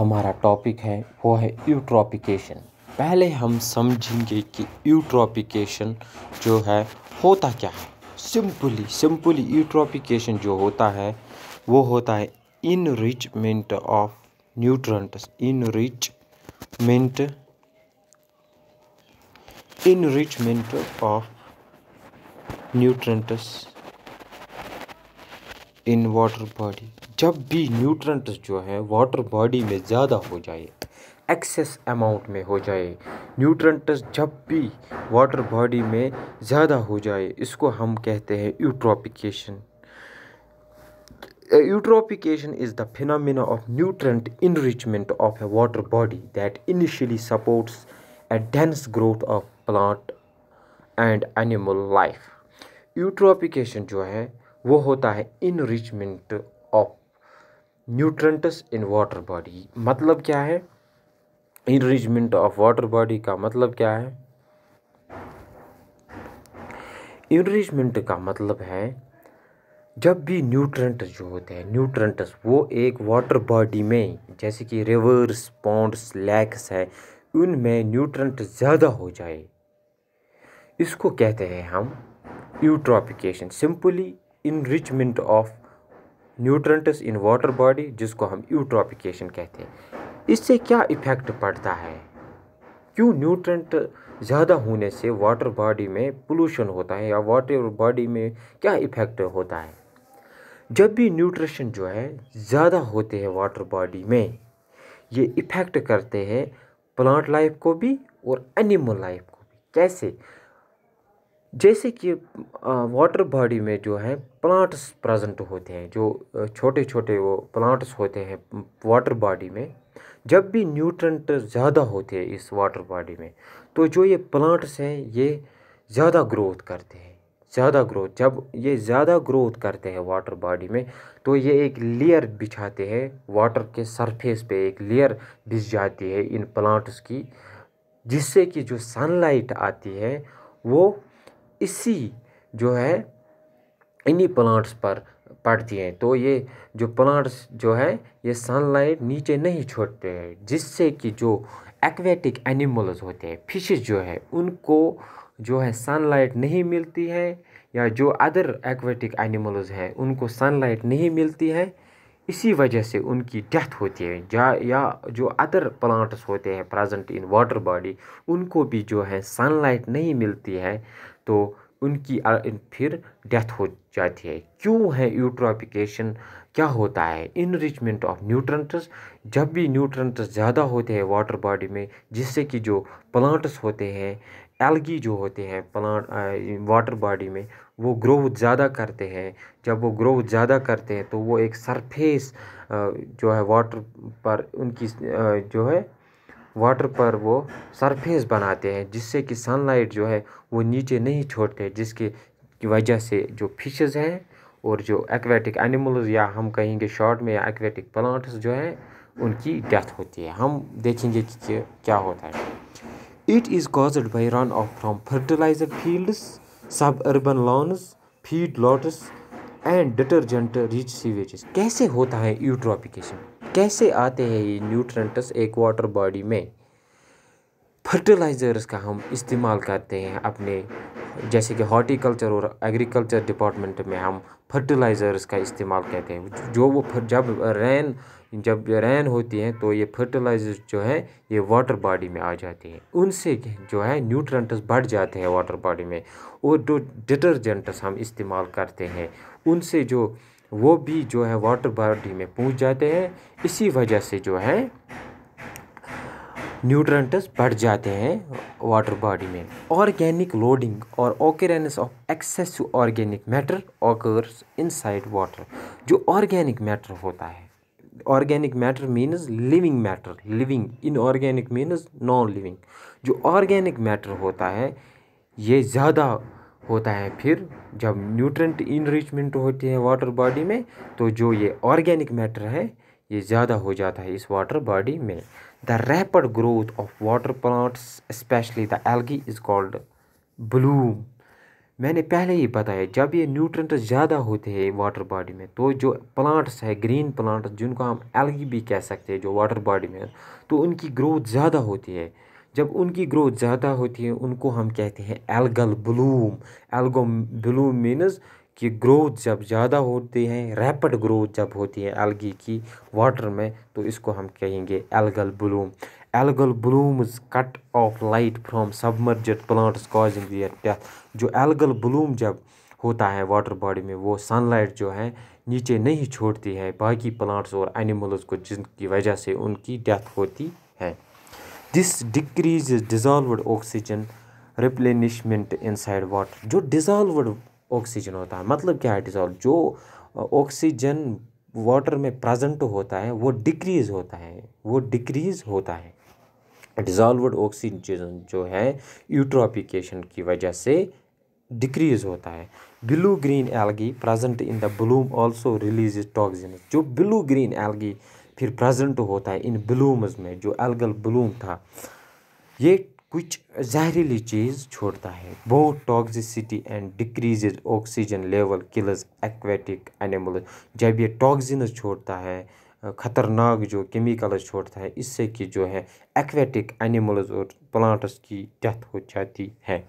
हमारा टॉपिक है वो है यूट्रॉपिकेशन पहले हम समझेंगे कि यूट्रॉपिकेशन जो है होता क्या है सिंपली सिंपली यूट्रॉपिकेशन जो होता है वो होता है enrichment of nutrients enrichment enrichment of nutrients in water body जब भी न्यूट्रंट्स जो हैं वाटर बॉडी में ज़्यादा हो जाए एक्सेस अमाउंट में हो जाए न्यूट्रंट्स जब भी वाटर बॉडी में ज़्यादा हो जाए इसको हम कहते हैं eutrophication eutrophication is the phenomena of nutrient enrichment of a water body that initially supports a dense growth of plant and animal life eutrophication जो है वो होता है enrichment of nutrients in water body मतलब क्या है इनरिजमेंट ऑफ वाटर बॉडी का मतलब क्या है इनरिजमेंट का मतलब है जब भी न्यूट्रंट्स जो होते हैं न्यूट्रंट्स वो एक वाटर बॉडी में जैसे कि रिवर्स पॉन्ड्स लैक्स है उनमें न्यूट्रंट ज़्यादा हो जाए इसको कहते हैं हम eutrophication simply enrichment of nutrients in water body जिसको हम यूट्रॉपिकेशन कहते हैं इससे क्या इफ़ेक्ट पड़ता है क्यों न्यूट्रंट ज़्यादा होने से वाटर बॉडी में पोल्यूशन होता है या वाटर बॉडी में क्या इफ़ेक्ट होता है जब भी न्यूट्रिशन जो है ज़्यादा होते हैं वाटर बॉडी में ये इफ़ेक्ट करते हैं प्लांट लाइफ को भी और एनिमल लाइफ को भी कैसे जैसे कि वाटर बॉडी में जो है प्लांट्स प्रेजेंट होते हैं जो छोटे छोटे वो प्लांट्स होते हैं वाटर बॉडी में जब भी न्यूट्रंट ज़्यादा होते हैं इस वाटर बॉडी में तो जो ये प्लांट्स हैं ये ज़्यादा ग्रोथ करते हैं ज़्यादा ग्रोथ जब ये ज़्यादा ग्रोथ करते हैं वाटर बॉडी में तो ये एक लेयर बिछाते हैं वाटर के सरफेस पे एक लेयर बिछ जाती है इन प्लांट्स की जिससे कि जो सनलाइट आती है वो इसी जो है इन्हीं प्लांट्स पर पड़ती हैं तो ये जो प्लांट्स जो है ये सनलाइट नीचे नहीं छोड़ते हैं जिससे कि जो एक्वेटिक एनिमल्स होते हैं फिशेज जो है उनको जो है सनलाइट नहीं मिलती है या जो अदर एक्वेटिक एनिमल्स हैं उनको सनलाइट नहीं मिलती है इसी वजह से उनकी डेथ होती है जा या जो अदर प्लांट्स होते हैं प्रेजेंट इन वाटर बॉडी उनको भी जो है सनलाइट नहीं मिलती है तो उनकी फिर डेथ हो जाती है क्यों है यूट्रोपिकेशन क्या होता है इनरिचमेंट ऑफ न्यूट्रंट्स जब भी न्यूट्रंट्स ज़्यादा होते हैं वाटर बॉडी में जिससे कि जो प्लांट्स होते हैं एल्गी जो होते हैं प्लांट वाटर बॉडी में वो ग्रोथ ज़्यादा करते हैं जब वो ग्रोथ ज़्यादा करते हैं तो वो एक सरफेस जो है वाटर पर उनकी जो है वाटर पर वो सरफेस बनाते हैं जिससे कि सनलाइट जो है वो नीचे नहीं छोड़ते जिसके वजह से जो फिशेस हैं और जो एक्वेटिक एनिमल्स या हम कहेंगे शॉर्ट में या एक्वेटिक प्लांट्स जो हैं उनकी डेथ होती है हम देखेंगे कि क्या होता है it is caused by run off from fertilizer fields सब urban lawns feedlots and detergent rich sewage कैसे होता है यूट्रॉपिकेशन कैसे आते हैं ये न्यूट्रंट्स एक वाटर बॉडी में फर्टिलाइज़र्स का हम इस्तेमाल करते हैं अपने जैसे कि हॉर्टिकल्चर और एग्रीकल्चर डिपार्टमेंट में हम फर्टिलाइज़र्स का इस्तेमाल करते हैं जो वो जब रैन जब रैन होती हैं तो ये फर्टिलाइजर्स जो है ये वाटर बॉडी में आ जाते हैं उनसे जो है न्यूट्रंट्स बढ़ जाते हैं वाटर बॉडी में और जो डिटर्जेंट्स हम इस्तेमाल करते हैं उनसे जो वो भी जो है वाटर बॉडी में पहुंच जाते हैं इसी वजह से जो है न्यूट्रंटस बढ़ जाते हैं वाटर बॉडी में ऑर्गेनिक लोडिंग और occurrence of excessive organic matter occurs inside water जो ऑर्गेनिक मैटर होता है organic matter means living matter living in means non living जो ऑर्गेनिक मैटर होता है ये ज़्यादा होता है फिर जब न्यूट्रेंट इनरिचमेंट होती है वाटर बॉडी में तो जो ये ऑर्गेनिक मैटर है ये ज़्यादा हो जाता है इस वाटर बॉडी में the rapid growth of water plants specially the algae is called bloom मैंने पहले ही बताया जब ये न्यूट्रेंट ज़्यादा होते हैं वाटर बॉडी में तो जो प्लांट्स है ग्रीन प्लांट्स जिनको हम एल्गी भी कह सकते हैं जो वाटर बॉडी में तो उनकी ग्रोथ ज़्यादा होती है जब उनकी ग्रोथ ज़्यादा होती है उनको हम कहते हैं algal bloom algal bloom means कि ग्रोथ जब ज़्यादा होती है रैपिड ग्रोथ जब होती है एल्गी की वाटर में तो इसको हम कहेंगे algal bloom algal blooms cut off light from submerged plants causing their death जो एल्गल ब्लूम जब होता है वाटर बॉडी में वो सनलाइट जो है नीचे नहीं छोड़ती है बाकी प्लांट्स और एनिमल्स को जिनकी वजह से उनकी डेथ होती है this decrease dissolved oxygen replenishment side water जो डिज़ोल्वड ऑक्सीजन होता है मतलब क्या है डिज़ॉल्व जो ऑक्सीजन वाटर में प्रेजेंट होता है वो डिक्रीज़ होता है वो डिक्रीज़ होता है डिज़ॉल्वड ऑक्सीजन जो है यूट्रोपिकेशन की वजह से डिक्रीज होता है blue green algae present in the bloom also release toxin जो ब्लू ग्रीन एलगी फिर प्रेजेंट होता है इन ब्लूम्स में जो एल्गल ब्लूम था ये कुछ जहरीली चीज़ छोड़ता है बहुत toxicity and decreases oxygen level kills aquatic animal जब ये टॉक्सिन छोड़ता है ख़तरनाक जो केमिकल्स छोड़ता है इससे कि जो है एक्वेटिक एनिमल्स और प्लांट्स की डेथ हो जाती है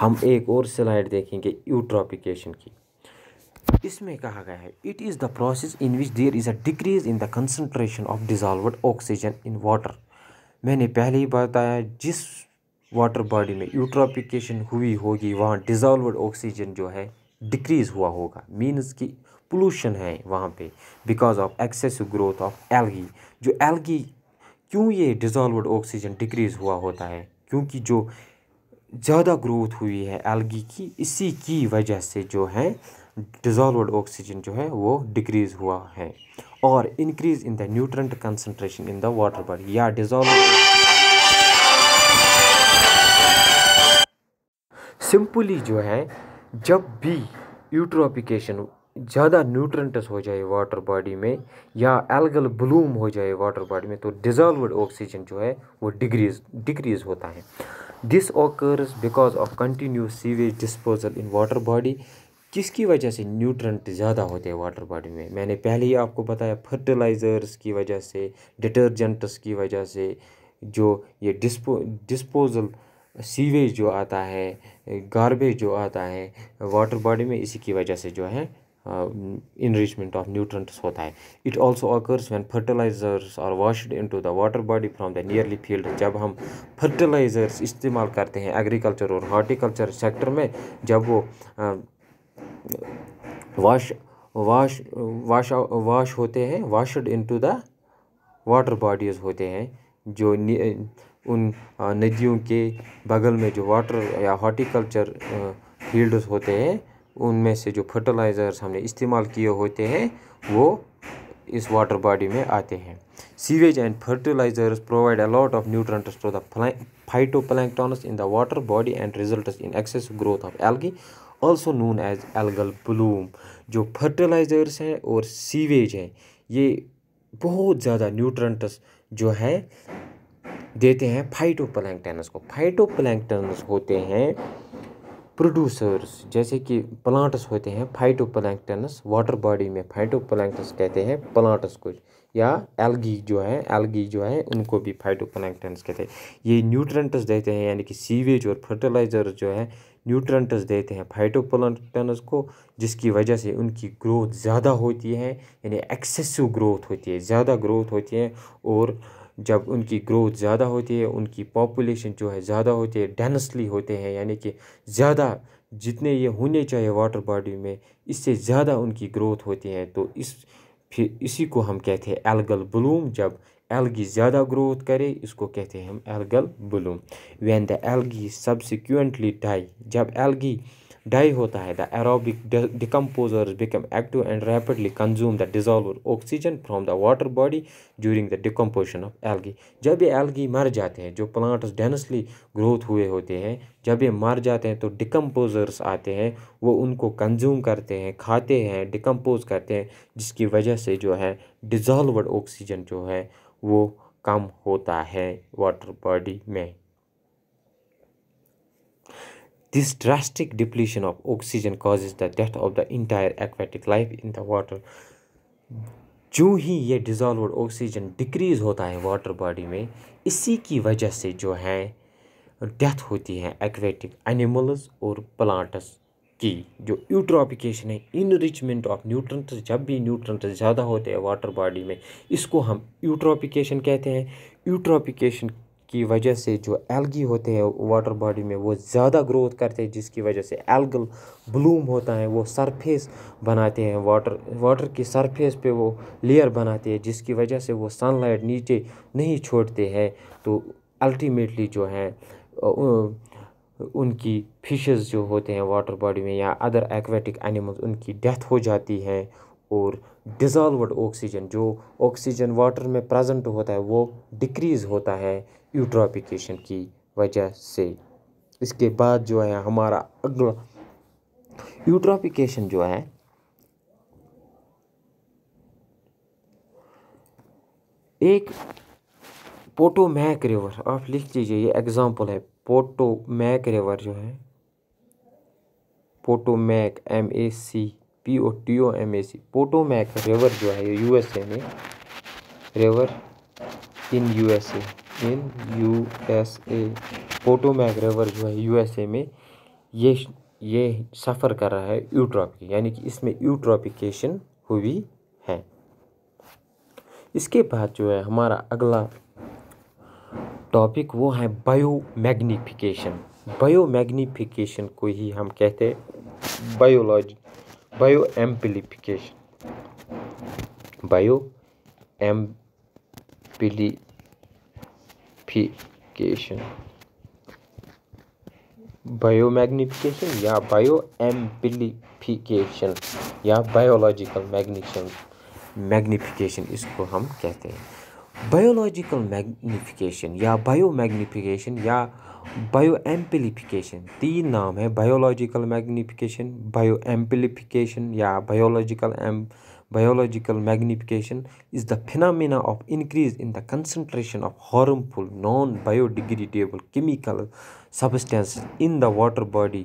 हम एक और स्लाइड देखेंगे यूट्रॉपिकेशन की इसमें कहा गया है it is the process in which there is a decrease in the concentration of dissolved oxygen in water मैंने पहले ही बताया जिस वाटर बॉडी में यूट्रोपिकेशन हुई होगी वहाँ डिजॉल्वड ऑक्सीजन जो है डिक्रीज़ हुआ होगा मीन्स कि पोलूशन है वहाँ पे because of excessive growth of algae जो एलगी क्यों ये डिजॉल्वड ऑक्सीजन डिक्रीज़ हुआ होता है क्योंकि जो ज़्यादा ग्रोथ हुई है एलगी की इसी की वजह से जो है डिजॉल्वड ऑक्सीजन जो है वो डिक्रीज़ हुआ है और increase in the nutrient concentration in the water body या डिजॉल्व सिंपली जो है जब भी यूट्रोपिकेशन ज़्यादा न्यूट्रंटस हो जाए वाटर बॉडी में या एल्गल ब्लूम हो जाए वाटर बॉडी में तो डिजॉल्वड ऑक्सीजन जो है वो डिग्रीज डिक्रीज़ होता है this occurs because of continue sewage disposal in water body किसकी वजह से न्यूट्रंट ज़्यादा होते हैं वाटर बॉडी में मैंने पहले ही आपको बताया फर्टिलाइज़र्स की वजह से डिटर्जेंट्स की वजह से जो ये डिस्पो डिस्पोज़ल सीवेज जो आता है गारबेज जो आता है वाटर बॉडी में इसी की वजह से जो है इनरिचमेंट ऑफ न्यूट्रंट्स होता है it also occurs when fertilisers और washed to the water body from the nearly field जब हम फर्टिलाइज़र्स इस्तेमाल करते हैं एग्रीकल्चर और हॉर्टिकल्चर सेक्टर में जब वो uh, wash wash wash wash होते हैं washed into water bodies होते हैं जो उन नदियों के बगल में जो वाटर या हॉर्टिकल्चर फील्ड्स होते हैं उनमें से जो फर्टिलाइज़र्स हमने इस्तेमाल किए होते हैं वो इस वाटर बॉडी में आते हैं sewage and fertilisers provide a lot of nutrients to the planktons in the water body and result in excess growth of algae also known as algal bloom जो फर्टिलाइज़र्स हैं और सीवेज हैं ये बहुत ज़्यादा न्यूट्रंटस जो है देते हैं फाइटो को फाइटो होते हैं प्रोड्यूसर्स जैसे कि प्लांट्स होते हैं फाइटो प्लैंकटनस वाटर बॉडी में फाइटो कहते हैं प्लांट्स को या एल्गी जो है एल्गी जो है उनको भी फाइटो कहते हैं ये न्यूट्रंट्स देते हैं यानी कि सीवेज और फर्टिलाइज़र जो है न्यूट्रंट्स देते हैं फाइटो को जिसकी वजह से उनकी ग्रोथ ज़्यादा होती है यानी एक्सेसिव ग्रोथ होती है ज़्यादा ग्रोथ होती है और जब उनकी ग्रोथ ज़्यादा होती है उनकी पॉपुलेशन जो है ज़्यादा होती है डेंसली होते हैं यानी कि ज़्यादा जितने ये होने चाहिए वाटर बॉडी में इससे ज़्यादा उनकी ग्रोथ होती है तो इस फिर इसी को हम कहते हैं एल्गल ब्लूम जब एलगी ज़्यादा ग्रोथ करे इसको कहते हैं हम algal bloom when the algae subsequently die जब एलगी डाई होता है the aerobic decomposers become active and rapidly consume the dissolver oxygen from the water body during the decomposition of algae जब ये एलगी मर जाते हैं जो प्लांट्स डेंसली ग्रोथ हुए होते हैं जब ये मर जाते हैं तो डिकम्पोजर्स आते हैं वो उनको कंज्यूम करते हैं खाते हैं डिकम्पोज करते हैं जिसकी वजह से जो है डिजॉल्वड ऑक्सीजन जो है वो कम होता है वाटर बॉडी में this drastic depletion of oxygen causes the death of the entire aquatic life in the water जो ही ये डिजॉल्व ऑक्सीजन डिक्रीज होता है वाटर बॉडी में इसी की वजह से जो है डेथ होती है एक्वेटिक एनिमल्स और प्लांट्स की जो यूट्रॉपिकेशन है इनरिचमेंट ऑफ न्यूट्रंस जब भी न्यूट्रंस ज़्यादा होते हैं वाटर बॉडी में इसको हम यूट्रॉपिकेशन कहते हैं यूट्रॉपिकेशन की वजह से जो एल्गी होते हैं वाटर बॉडी में वो ज़्यादा ग्रोथ करते हैं जिसकी वजह से एल्गल ब्लूम होता है वो सरफेस बनाते हैं वाटर वाटर की सरफेस पे वो लेयर बनाते हैं जिसकी वजह से वो सनलाइट नीचे नहीं छोड़ते हैं तो अल्टीमेटली जो है उनकी फिशेस जो होते हैं वाटर बॉडी में या अदर एक्वेटिक एनिमल्स उनकी डेथ हो जाती है और डिज़ॉल्वड ऑक्सीजन जो ऑक्सीजन वाटर में प्रेजेंट होता है वो डिक्रीज़ होता है यूट्रोपिकेशन की वजह से इसके बाद जो है हमारा अगला यूट्रोपिकेशन जो है एक पोटोमैक रिवर आप लिख लीजिए ये एग्ज़ाम्पल है पोटोमैक रिवर जो है Potomac M A C P O T O M A C Potomac river जो है यू एस ए में river in U S A in U S A Potomac river जो है यू एस ए में ये ये सफ़र कर रहा है यूट्रॉपिक यानी कि इसमें यूट्रॉपिकेशन हुई है इसके बाद जो है हमारा अगला टॉपिक वो है बायो मैग्नीफिकेशन बायो मैग्नीफिकेशन को ही हम कहते हैं biology bio amplification bio amplification bio magnification या बायो एम्पलीफिकेशन या बायोलॉजिकल मैग्नीफिकेशन मैग्नीफिकेशन इसको हम कहते हैं बायोलॉजिकल मैग्निफिकेशन या बायो मैग्निफिकेशन या बायो एम्पलीफिकेशन तीन नाम है बायोलॉजिकल मैग्निफिकेशन बायो एम्पलीफिकेशन या biological M biological magnification is the phenomena of increase in the concentration of harmful non biodegradable chemical substance in the water body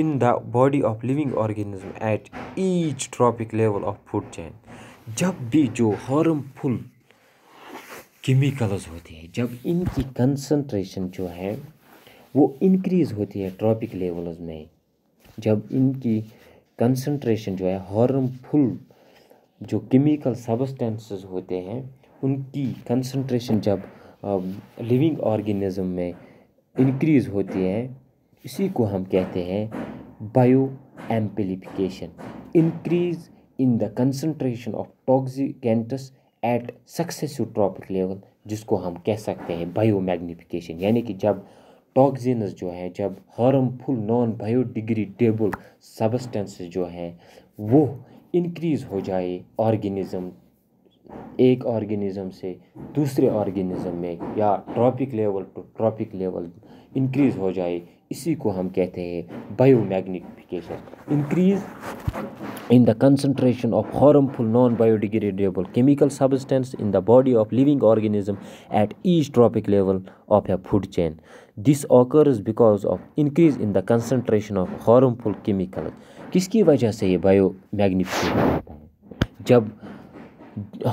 in the body of living organism at each trophic level of food chain जब भी जो हॉर्मफुल chemicals होते हैं जब इनकी concentration जो है वो इंक्रीज़ होती है ट्रॉपिक लेवल्स में जब इनकी कंसंट्रेशन जो है हॉर्मफुल जो केमिकल सबस्टेंसेस होते हैं उनकी कंसंट्रेशन जब लिविंग ऑर्गेनिज्म में इंक्रीज़ होती है इसी को हम कहते हैं bio amplification increase in the concentration of toxicants at successive trophic level जिसको हम कह सकते हैं बायो मैग्निफिकेशन यानी कि जब टॉक्सिन्स जो हैं जब हार्मफुल नॉन बायोडिग्रेडेबल सबस्टेंसेस जो हैं वो इंक्रीज़ हो जाए ऑर्गेनिज़म एक ऑर्गेनिज्म से दूसरे ऑर्गेनिज़म में या trophic level to trophic level increase हो जाए इसी को हम कहते हैं bio magnification increase in the concentration of harmful non biodegradable chemical substance in the body of living organism at each trophic level of a food chain this occurs because of increase in the concentration of harmful chemical किसकी वजह से ये bio magnification होता है जब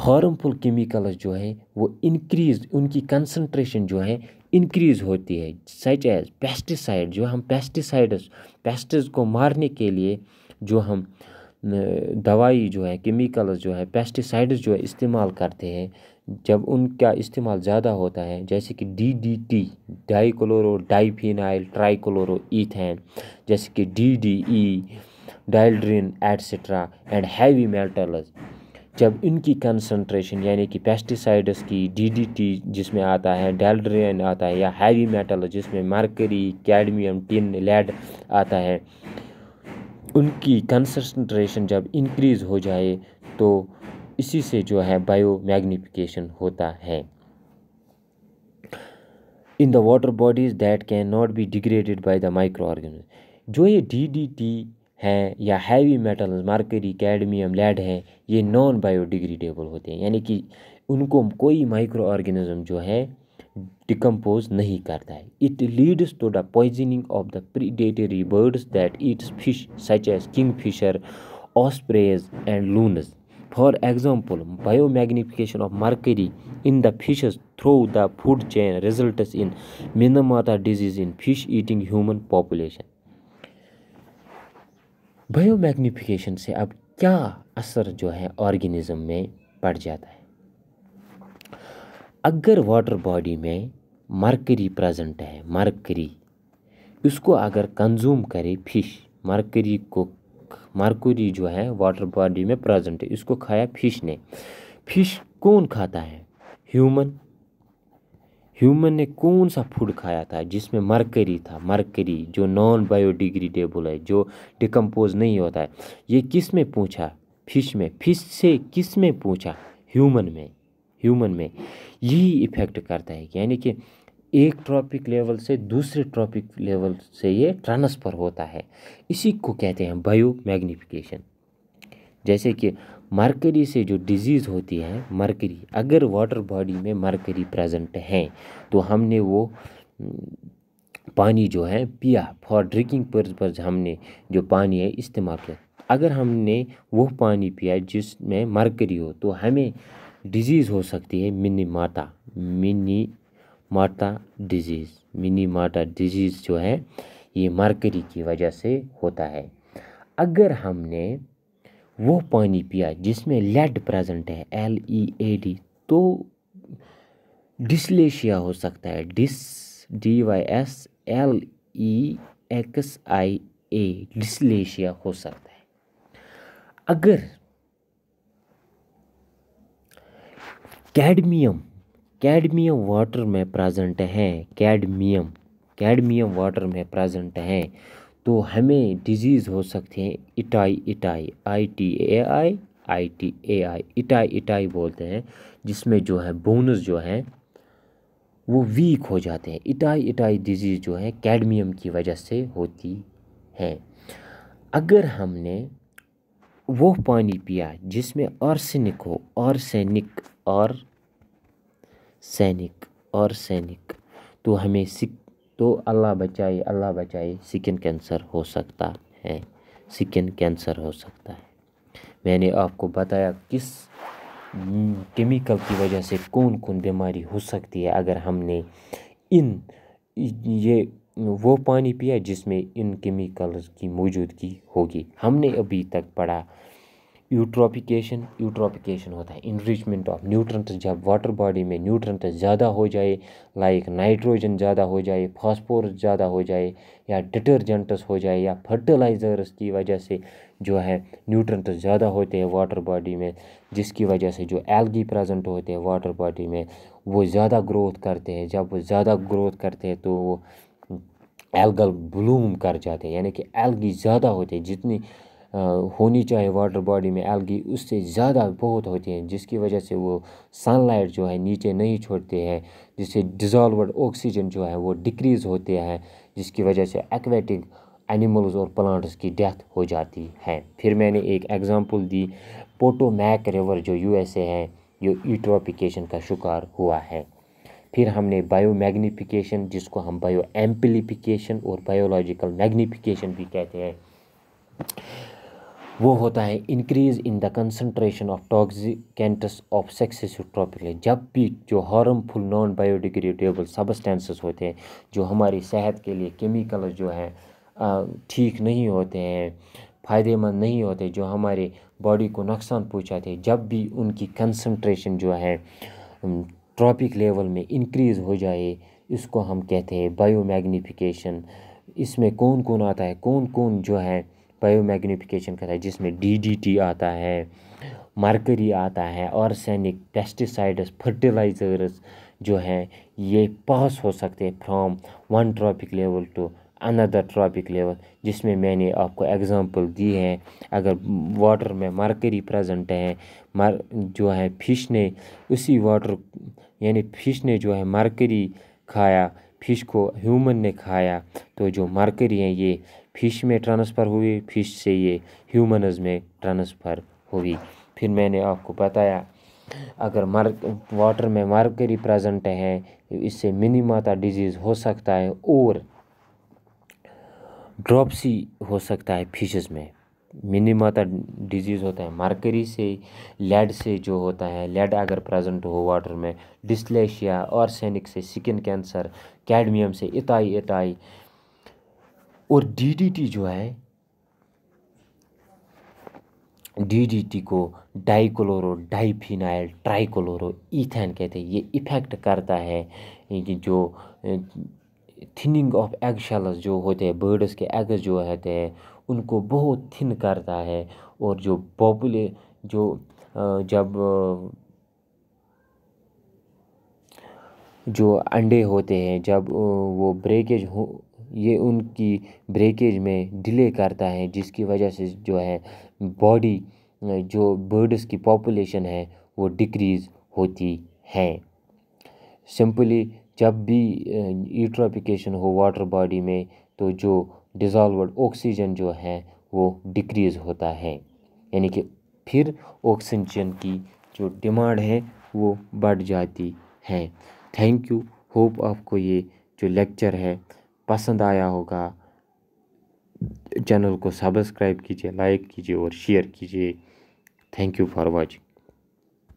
हॉर्मफुल chemicals जो हैं वो इंक्रीज उनकी कंसनट्रेशन जो है इंक्रीज़ होती है सच एज़ पेस्टिसाइड जो हम पेस्टिसाइड्स पेस्टिस को मारने के लिए जो हम दवाई जो है केमिकल्स जो है पेस्टिसाइड्स जो है इस्तेमाल करते हैं जब उनका इस्तेमाल ज़्यादा होता है जैसे कि D D T dichloro diphenyl ethane जैसे कि D D E dieldrin etcetera and heavy metals जब इनकी कंसंट्रेशन यानी कि पेस्टिसाइड्स की डीडीटी जिसमें आता है डेल्ड्रियन आता है या हैवी मेटल जिसमें मरकरी कैडमियम टिन लेड आता है उनकी कंसंट्रेशन जब इंक्रीज़ हो जाए तो इसी से जो है बायो मैग्निफिकेशन होता है in the water bodies that can not be degraded by the micro organism जो ये टी हैं या heavy metals mercury cadmium lead हैं ये नॉन बायोडिग्रेडेबल होते हैं यानी कि उनको कोई माइक्रो ऑर्गेनिज़म जो है डिकम्पोज नहीं करता है it leads to the poisoning of the predatory birds that eats fish such as kingfisher ospreys and loons for example magnification of mercury in the fish through the food chain result in Minamata disease in fish eating human population magnification से अब क्या असर जो है organism में पड़ जाता है अगर वाटर बॉडी में मरकरी प्रेजेंट है मरकरी इसको अगर कंज्यूम करे फिश मरकरी को मरकरी जो है वाटर बॉडी में प्रेजेंट है इसको खाया फिश ने फिश कौन खाता है ह्यूमन ह्यूमन ने कौन सा फूड खाया था जिसमें मरकरी था मरकरी जो नॉन बायोडिग्रेडेबल है जो डिकम्पोज नहीं होता है ये किस में पूछा फिश में फिश से किस में पूछा ह्यूमन में ह्यूमन में यही इफ़ेक्ट करता है यानी कि एक ट्रॉपिक लेवल से दूसरे ट्रॉपिक लेवल से ये ट्रांसफ़र होता है इसी को कहते हैं बायो मैग्निफिकेशन जैसे कि मरकरी से जो डिज़ीज़ होती है मरकरी अगर वाटर बॉडी में मरकरी प्रेजेंट है तो हमने वो पानी जो है पिया फॉर ड्रिंकिंग पर्पज़ हमने जो पानी है इस्तेमाल किया अगर हमने वो पानी पिया जिसमें मरकरी हो तो हमें डिज़ीज़ हो सकती है मिनी माता मिनी माता डिज़ीज़ मिनी माता डिज़ीज़ जो है ये मरकरी की वजह से होता है अगर हमने वो पानी पिया जिसमें lead present L E A D डी तो डिसलेशिया हो सकता है dys D Y S L E e X I A dyslexia हो सकता है अगर कैडमियम कैडमियम वाटर में प्रेजेंट हैं कैडमियम कैडमियम वाटर में प्रेजेंट हैं तो हमें डिजीज़ हो सकते हैं itai itai I T A I I T A I itai itai बोलते हैं जिसमें जो है बोनस जो है वो वीक हो जाते हैं इटाई इटाई डिजीज़ जो है कैडमियम की वजह से होती है अगर हमने वो पानी पिया जिसमें आर्सेनिक हो आर्सेनिक और सैनिक और सैनिक तो हमें सिक तो अल्लाह बचाए अल्लाह बचाए स्किन कैंसर हो सकता है स्किन कैंसर हो सकता है मैंने आपको बताया किस केमिकल की वजह से कौन कौन बीमारी हो सकती है अगर हमने इन ये वो पानी पिया जिसमें इन केमिकल्स की मौजूदगी होगी हमने अभी तक पढ़ा यूट्रोपिकेशन यूट्रॉपिकेशन होता है इनरिचमेंट ऑफ न्यूट्रंट जब वाटर बॉडी में न्यूट्रंट ज़्यादा हो जाए लाइक नाइट्रोजन ज़्यादा हो जाए फॉस्फोरस ज़्यादा हो जाए या डिटर्जेंट्स हो जाए या फर्टिलाइज़र्स की वजह से जो है न्यूट्रंट ज़्यादा होते हैं वाटर बॉडी में जिसकी वजह से जो एल्गी प्रेजेंट होते हैं वाटर बॉडी में वो ज़्यादा ग्रोथ करते हैं जब वो ज़्यादा ग्रोथ करते हैं तो वो एल्गल ब्लूम कर जाते हैं यानी कि एल्गी ज़्यादा होते हैं जितनी होनी चाहिए वाटर बॉडी में एल्गी उससे ज़्यादा बहुत होती हैं जिसकी वजह से वो सनलाइट जो है नीचे नहीं छोड़ते हैं जिससे डिजॉल्व ऑक्सीजन जो है वो डिक्रीज़ होते हैं जिसकी वजह से एक्वेटिक एनिमल्स और प्लांट्स की डेथ हो जाती है फिर मैंने एक एग्ज़ाम्पल दी पोटोमैक रिवर जो यूएसए है जो यूट्रोपिकेशन का शिकार हुआ है फिर हमने बायो मैग्नीफिकेशन जिसको हम बायो एम्पलीफिकेशन और बायोलॉजिकल मैग्नीफिकेशन भी कहते हैं वो होता है increase in the concentration of toxicants of successive tropical जब भी जो हार्मफुल नॉन बायोडिग्रेडेबल सबस्टेंसेस होते हैं जो हमारी सेहत के लिए केमिकल्स जो हैं ठीक नहीं होते हैं फ़ायदेमंद नहीं होते जो हमारे बॉडी को नुकसान पहुँचाते जब भी उनकी कंसनट्रेशन जो है ट्रॉपिक लेवल में इंक्रीज़ हो जाए इसको हम कहते हैं बायोमैग्निफिकेशन इसमें कौन कौन आता है कौन कौन जो है बायोमैग्निफिकेशन करता है जिसमें डीडीटी आता है मार्करी आता है ऑर्सेनिक पेस्टिसाइड्स फर्टिलाइज़र्स जो हैं ये पास हो सकते हैं from one trophic level to another trophic level जिसमें मैंने आपको एग्जांपल दी है अगर वाटर में मार्करी प्रेजेंट है मर जो है फिश ने उसी वाटर यानी फिश ने जो है मार्करी खाया फिश को ह्यूमन ने खाया तो जो मार्करी है ये फिश में ट्रांसफ़र हुई फिश से ये ह्यूमनज में ट्रांसफ़र हुई फिर मैंने आपको बताया अगर मर वाटर में मार्करी प्रेजेंट है इससे मिनीमाता डिजीज़ हो सकता है और ड्रॉपसी हो सकता है फिशेस में मिनीमाता डिजीज़ होता है मार्करी से लेड से जो होता है लेड अगर प्रेजेंट हो वाटर में डिस्लेशिया और सैनिक से स्किन कैंसर कैडमियम से इताई इताई और डीडीटी जो है डीडीटी को डाइक्लोरो डाइफिनाइल ट्राइक्लोरो इथेन कहते हैं ये इफ़ेक्ट करता है कि जो थिनिंग ऑफ एगशेल्स जो होते हैं बर्ड्स के एग्स जो होते हैं उनको बहुत थिन करता है और जो पॉपुले जो जब जो अंडे होते हैं जब वो ब्रेकेज हो ये उनकी ब्रेकेज में डिले करता है जिसकी वजह से जो है बॉडी जो बर्ड्स की पॉपुलेशन है वो डिक्रीज़ होती है सिंपली जब भी यूट्रोपिकेशन हो वाटर बॉडी में तो जो डिजॉल्व ऑक्सीजन जो है वो डिक्रीज़ होता है यानी कि फिर ऑक्सीजन की जो डिमांड है वो बढ़ जाती है थैंक यू होप आपको ये जो लेक्चर है पसंद आया होगा चैनल को सब्सक्राइब कीजिए लाइक कीजिए और शेयर कीजिए थैंक यू फॉर वॉचिंग